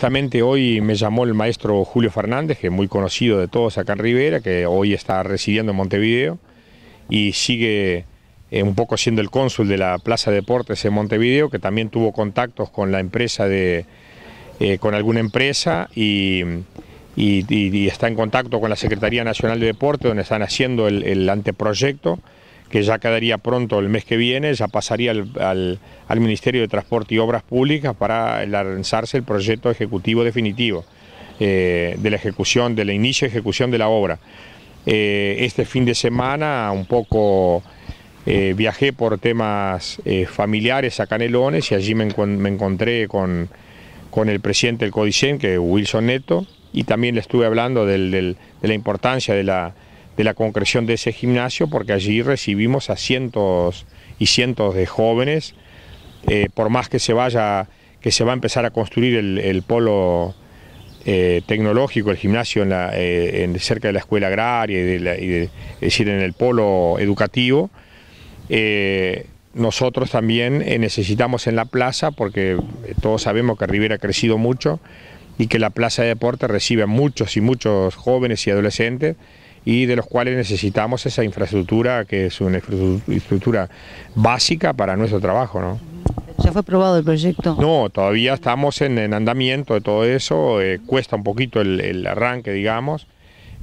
Justamente hoy me llamó el maestro Julio Fernández, que es muy conocido de todos acá en Rivera, que hoy está residiendo en Montevideo y sigue eh, un poco siendo el cónsul de la Plaza Deportes en Montevideo, que también tuvo contactos con la empresa de, eh, con alguna empresa y, está en contacto con la Secretaría Nacional de Deportes, donde están haciendo el anteproyecto que ya quedaría pronto el mes que viene, ya pasaría al, Ministerio de Transporte y Obras Públicas para lanzarse el proyecto ejecutivo definitivo eh, de la ejecución, de la inicio ejecución de la obra. Eh, este fin de semana un poco eh, viajé por temas familiares a Canelones y allí me, encontré con, el presidente del CODICEN, que es Wilson Neto, y también le estuve hablando de la importancia de la de la concreción de ese gimnasio porque allí recibimos a cientos y cientos de jóvenes, eh, por más que se vaya, que se va a empezar a construir el, polo eh, tecnológico, el gimnasio eh, en cerca de la escuela agraria, y, decir, en el polo educativo, nosotros también necesitamos en la plaza, porque todos sabemos que Rivera ha crecido mucho y que la plaza de deporte recibe a muchos y muchos jóvenes y adolescentes, y de los cuales necesitamos esa infraestructura que es una infraestructura básica para nuestro trabajo. ¿no? ¿Ya fue aprobado el proyecto? No, todavía estamos en, en andamiento de todo eso, eh, cuesta un poquito el, arranque, digamos,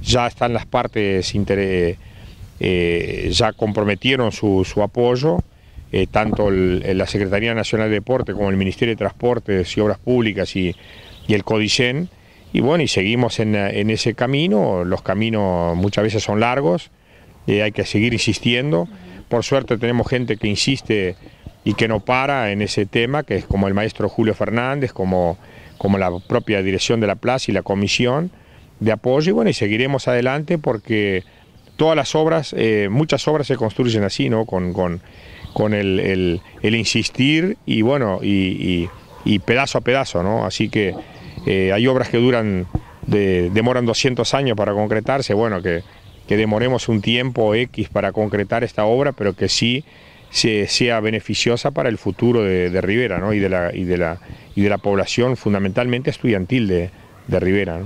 ya están las partes, eh, ya comprometieron su, apoyo, eh, tanto la Secretaría Nacional de Deporte como el Ministerio de Transportes y Obras Públicas y, y el CODICEN, y bueno, y seguimos en, ese camino, los caminos muchas veces son largos, eh, hay que seguir insistiendo, por suerte tenemos gente que insiste y que no para en ese tema, que es como el maestro Julio Fernández, como, como la propia dirección de la plaza y la comisión de apoyo, y bueno, y seguiremos adelante porque todas las obras, eh, muchas obras se construyen así, ¿no? Con, el, insistir y bueno, y, y pedazo a pedazo, ¿no? Así que... Eh, hay obras que duran, demoran 200 años para concretarse, bueno, que, demoremos un tiempo X para concretar esta obra, pero que sí sea beneficiosa para el futuro de, Rivera y, de la, población fundamentalmente estudiantil de, de Rivera.